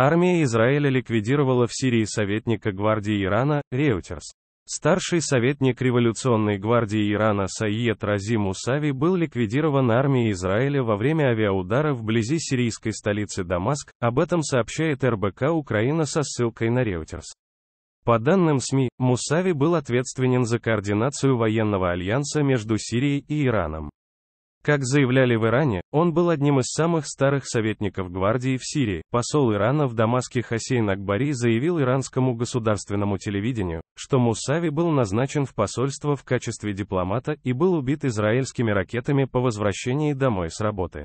Армия Израиля ликвидировала в Сирии советника гвардии Ирана, Реутерс. Старший советник революционной гвардии Ирана Саиед Разим Мусави был ликвидирован армией Израиля во время авиаудара вблизи сирийской столицы Дамаск, об этом сообщает РБК Украина со ссылкой на Reuters. По данным СМИ, Мусави был ответственен за координацию военного альянса между Сирией и Ираном. Как заявляли в Иране, он был одним из самых старых советников гвардии в Сирии. Посол Ирана в Дамаске Хасейн Акбари заявил иранскому государственному телевидению, что Мусави был назначен в посольство в качестве дипломата и был убит израильскими ракетами по возвращении домой с работы.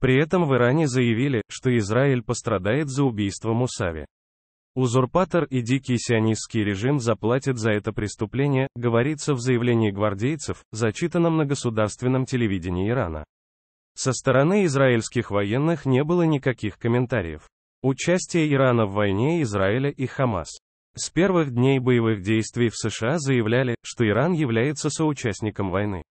При этом в Иране заявили, что Израиль пострадает за убийство Мусави. Узурпатор и дикий сионистский режим заплатят за это преступление, говорится в заявлении гвардейцев, зачитанном на государственном телевидении Ирана. Со стороны израильских военных не было никаких комментариев. Участие Ирана в войне Израиля и Хамас. С первых дней боевых действий в США заявляли, что Иран является соучастником войны.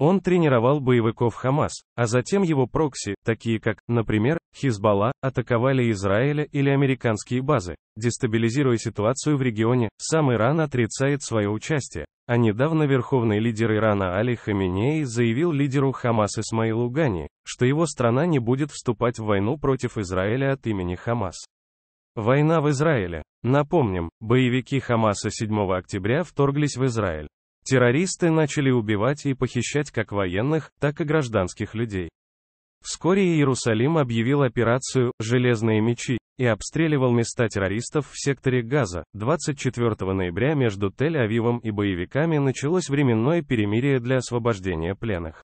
Он тренировал боевиков Хамас, а затем его прокси, такие как, например, Хизбалла, атаковали Израиля или американские базы, дестабилизируя ситуацию в регионе. Сам Иран отрицает свое участие. А недавно верховный лидер Ирана Али Хаминеи заявил лидеру Хамас Исмаилу Гани, что его страна не будет вступать в войну против Израиля от имени Хамас. Война в Израиле. Напомним, боевики Хамаса 7 октября вторглись в Израиль. Террористы начали убивать и похищать как военных, так и гражданских людей. Вскоре Иерусалим объявил операцию «Железные мечи» и обстреливал места террористов в секторе Газа. 24 ноября между Тель-Авивом и боевиками началось временное перемирие для освобождения пленных.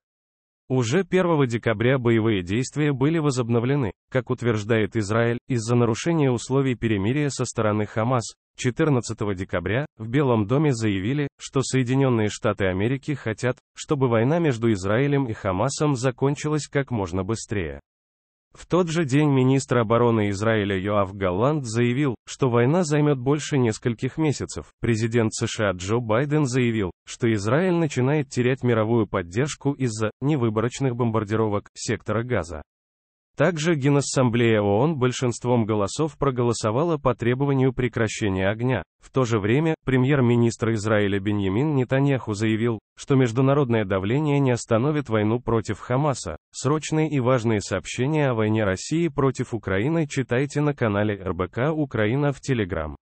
Уже 1 декабря боевые действия были возобновлены, как утверждает Израиль, из-за нарушения условий перемирия со стороны Хамас. 14 декабря в Белом доме заявили, что Соединенные Штаты Америки хотят, чтобы война между Израилем и Хамасом закончилась как можно быстрее. В тот же день министр обороны Израиля Йоав Галланд заявил, что война займет больше нескольких месяцев. Президент США Джо Байден заявил, что Израиль начинает терять мировую поддержку из-за невыборочных бомбардировок сектора Газа. Также Генассамблея ООН большинством голосов проголосовала по требованию прекращения огня. В то же время, премьер-министр Израиля Беньямин Нетаньяху заявил, что международное давление не остановит войну против Хамаса. Срочные и важные сообщения о войне России против Украины читайте на канале РБК Украина в Телеграм.